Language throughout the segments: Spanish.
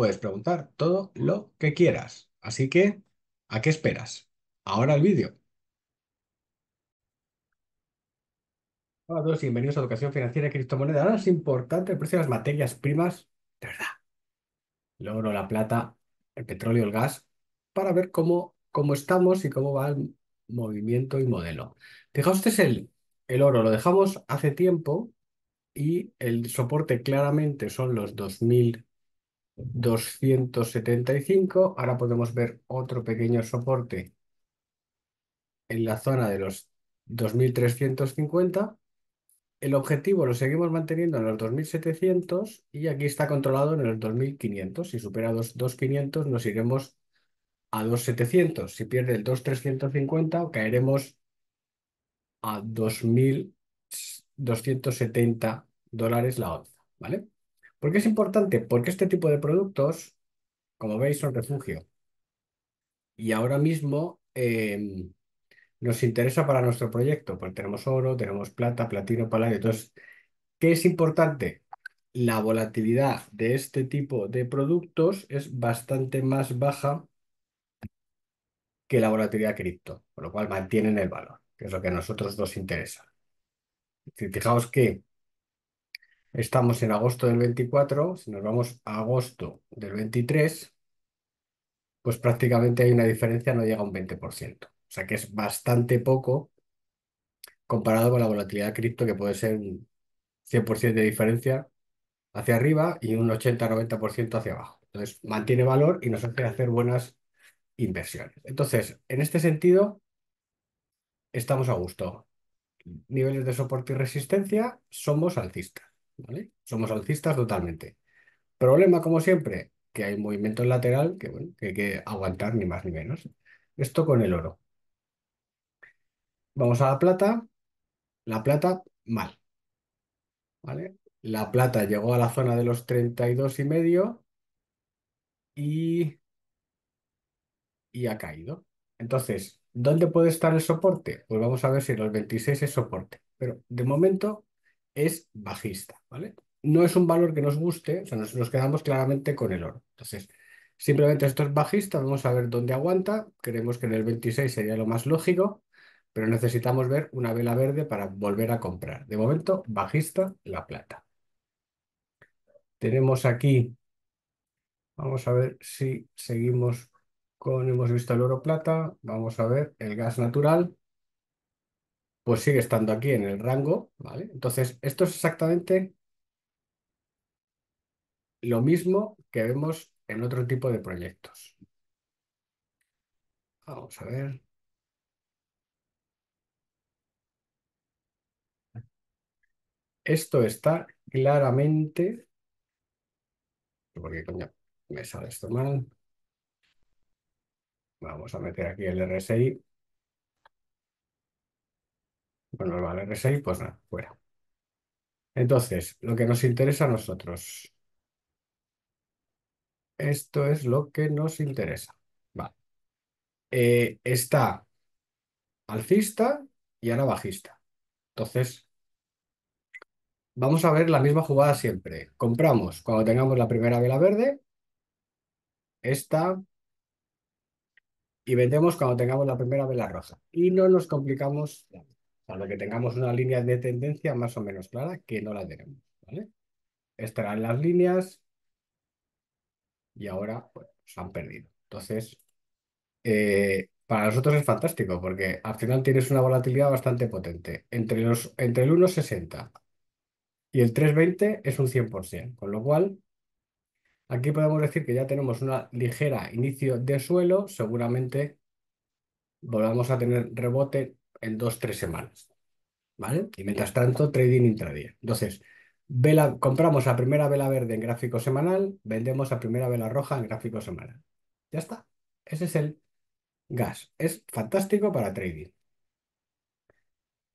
puedes preguntar todo lo que quieras. Así que, ¿a qué esperas? Ahora el vídeo. Hola a todos, bienvenidos a Educación Financiera y Criptomoneda. Ahora es importante el precio de las materias primas, de verdad. El oro, la plata, el petróleo, el gas, para ver cómo, cómo estamos y cómo va el movimiento y modelo. Fijaos, este es el, el oro, lo dejamos hace tiempo y el soporte claramente son los 2000 275. Ahora podemos ver otro pequeño soporte en la zona de los 2350. El objetivo lo seguimos manteniendo en los 2700 y aquí está controlado en los 2500. Si supera los 2500 nos iremos a 2700. Si pierde el 2350 caeremos a 2270 dólares la onza, ¿vale? ¿Por qué es importante? Porque este tipo de productos, como veis, son refugio. Y ahora mismo em, nos interesa para nuestro proyecto, porque tenemos oro, tenemos plata, platino, paladio. Entonces, ¿qué es importante? La volatilidad de este tipo de productos es bastante más baja que la volatilidad cripto, con lo cual mantienen el valor, que es lo que a nosotros nos interesa. Fijaos que Estamos en agosto del 24, si nos vamos a agosto del 23, pues prácticamente hay una diferencia, no llega a un 20%. O sea que es bastante poco comparado con la volatilidad de cripto, que puede ser un 100% de diferencia hacia arriba y un 80-90% hacia abajo. Entonces, mantiene valor y nos hace hacer buenas inversiones. Entonces, en este sentido, estamos a gusto. Niveles de soporte y resistencia, somos alcistas. Somos alcistas totalmente. Problema, como siempre, que hay movimiento lateral que, hay que aguantar ni más ni menos. Esto con el oro. Vamos a la plata. La plata, mal. ¿Vale? La plata llegó a la zona de los 32 y medio y, y ha caído. Entonces, ¿dónde puede estar el soporte? Pues vamos a ver si los 26 es soporte. Pero de momento es bajista, ¿vale? No es un valor que nos guste, o sea, nos, quedamos claramente con el oro. Entonces, simplemente esto es bajista, vamos a ver dónde aguanta, creemos que en el 26 sería lo más lógico, pero necesitamos ver una vela verde para volver a comprar. De momento, bajista, la plata. Tenemos aquí, vamos a ver si seguimos con, hemos visto el oro plata, vamos a ver el gas natural, pues sigue estando aquí en el rango, ¿vale? Entonces, esto es exactamente lo mismo que vemos en otro tipo de proyectos. Vamos a ver. Esto está claramente... ¿Por qué coño me sale esto mal? Vamos a meter aquí el RSI con pues vale, R6, pues nada, fuera. Entonces, lo que nos interesa a nosotros. Esto es lo que nos interesa. Vale. Eh, está alcista y ahora bajista. Entonces, vamos a ver la misma jugada siempre. Compramos cuando tengamos la primera vela verde, esta, y vendemos cuando tengamos la primera vela roja. Y no nos complicamos para que tengamos una línea de tendencia más o menos clara, que no la tenemos. ¿vale? Estarán las líneas y ahora se han perdido. Entonces, eh, para nosotros es fantástico porque al final tienes una volatilidad bastante potente. Entre, los, entre el 1,60 y el 3,20 es un 100%, con lo cual Aquí podemos decir que ya tenemos una ligera inicio de suelo, seguramente volvamos a tener rebote en dos, tres semanas. ¿Vale? Y mientras tanto, trading intradía. Entonces, vela, compramos la primera vela verde en gráfico semanal, vendemos la primera vela roja en gráfico semanal. Ya está. Ese es el gas. Es fantástico para trading.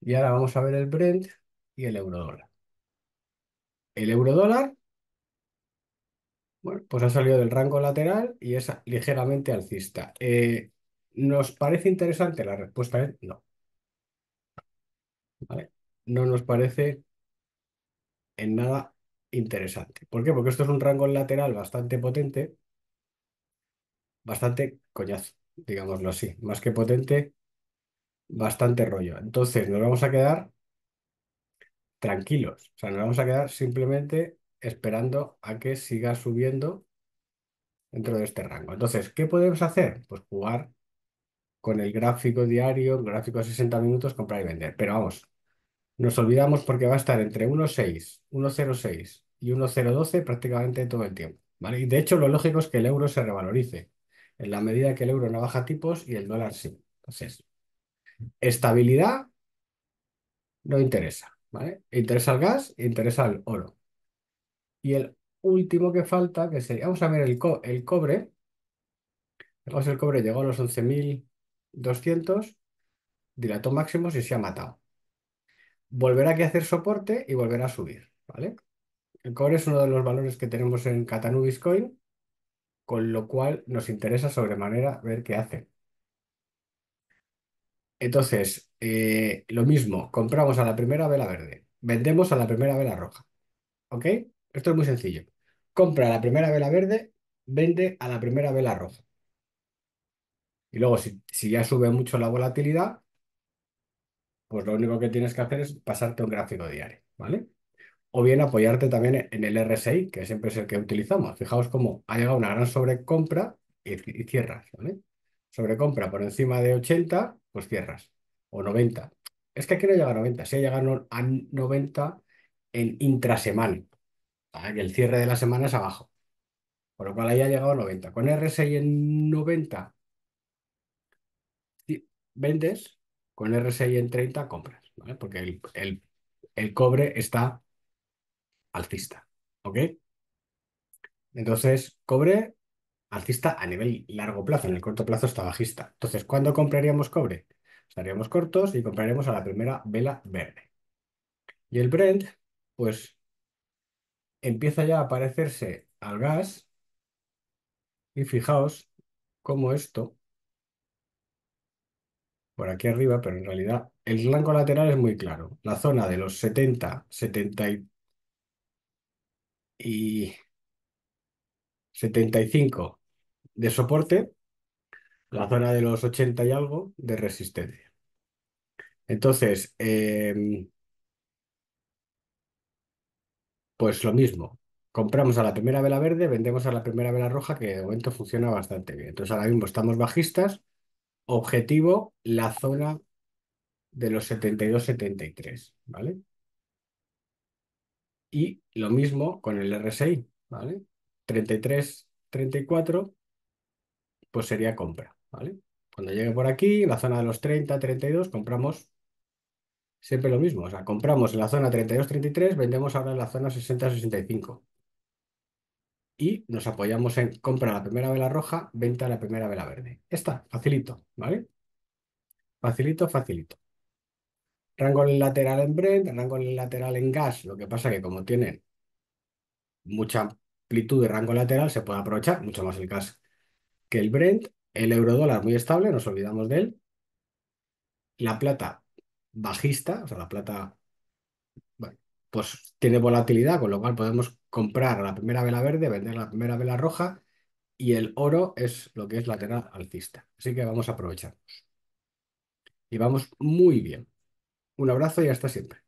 Y ahora vamos a ver el Brent y el eurodólar. El eurodólar, bueno, pues ha salido del rango lateral y es ligeramente alcista. Eh, ¿Nos parece interesante la respuesta? Es no. No nos parece en nada interesante. ¿Por qué? Porque esto es un rango lateral bastante potente, bastante coñazo, digámoslo así, más que potente, bastante rollo. Entonces nos vamos a quedar tranquilos, o sea, nos vamos a quedar simplemente esperando a que siga subiendo dentro de este rango. Entonces, ¿qué podemos hacer? Pues jugar con el gráfico diario, gráfico de 60 minutos, comprar y vender. Pero vamos, nos olvidamos porque va a estar entre 1.6, 1.06 y 1.012 prácticamente todo el tiempo. ¿vale? Y de hecho, lo lógico es que el euro se revalorice en la medida que el euro no baja tipos y el dólar sí. Entonces, estabilidad no interesa. ¿vale? Interesa el gas, interesa el oro. Y el último que falta, que sería, vamos a ver el, el cobre. el cobre llegó a los 11.200, dilató máximos y se ha matado. Volverá a hacer soporte y volverá a subir, ¿vale? El cobre es uno de los valores que tenemos en Catanubis Coin, con lo cual nos interesa sobremanera ver qué hace. Entonces, eh, lo mismo, compramos a la primera vela verde, vendemos a la primera vela roja. ¿Ok? Esto es muy sencillo. Compra a la primera vela verde, vende a la primera vela roja. Y luego, si ya sube mucho la volatilidad, pues lo único que tienes que hacer es pasarte un gráfico diario, ¿vale? O bien apoyarte también en el RSI, que siempre es el que utilizamos. Fijaos cómo ha llegado una gran sobrecompra y, cierras, ¿vale? Sobrecompra por encima de 80, pues cierras. O 90. Es que aquí no llega a 90. Si ha llegado a 90 en intrasemana, el cierre de la semana es abajo. Por lo cual ahí ha llegado a 90. Con RSI en 90 vendes con RSI en 30 compras, ¿vale? Porque el, cobre está alcista, ¿ok? Entonces, cobre alcista a nivel largo plazo, en el corto plazo está bajista. Entonces, ¿cuándo compraríamos cobre? Estaríamos cortos y compraremos a la primera vela verde. Y el Brent, pues, empieza ya a parecerse al gas. Y fijaos cómo esto por aquí arriba, pero en realidad el blanco lateral es muy claro. La zona de los 70, 70 y 75 de soporte, la zona de los 80 y algo de resistencia. Entonces, em, pues lo mismo. Compramos a la primera vela verde, vendemos a la primera vela roja, que de momento funciona bastante bien. Entonces, ahora mismo estamos bajistas Objetivo, la zona de los 72-73, ¿vale? Y lo mismo con el RSI, ¿vale? 33-34, pues sería compra, ¿vale? Cuando llegue por aquí, la zona de los 30-32, compramos siempre lo mismo. O sea, compramos en la zona 32-33, vendemos ahora en la zona 60-65 y nos apoyamos en compra la primera vela roja, venta la primera vela verde. Está, facilito, ¿vale? Facilito, facilito. Rango lateral en Brent, rango lateral en gas. Lo que pasa que como tienen mucha amplitud de rango lateral, se puede aprovechar mucho más el gas que el Brent. El euro dólar muy estable, nos olvidamos de él. La plata bajista, o sea, la plata pues tiene volatilidad, con lo cual podemos comprar la primera vela verde, vender la primera vela roja y el oro es lo que es lateral alcista. Así que vamos a aprovecharnos. Y vamos muy bien. Un abrazo y hasta siempre.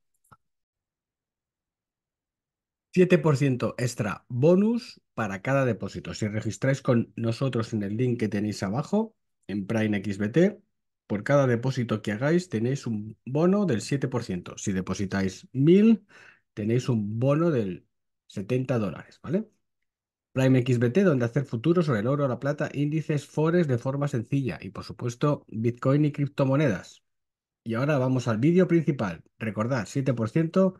7% extra bonus para cada depósito. Si registráis con nosotros en el link que tenéis abajo, en Prime XBT, por cada depósito que hagáis tenéis un bono del 7%. Si depositáis 1000, tenéis un bono del 70 dólares, ¿vale? Prime XBT, donde hacer futuro sobre el oro, la plata, índices, forex de forma sencilla y por supuesto Bitcoin y criptomonedas. Y ahora vamos al vídeo principal. Recordad, 7%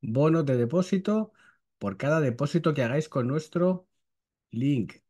bono de depósito por cada depósito que hagáis con nuestro link.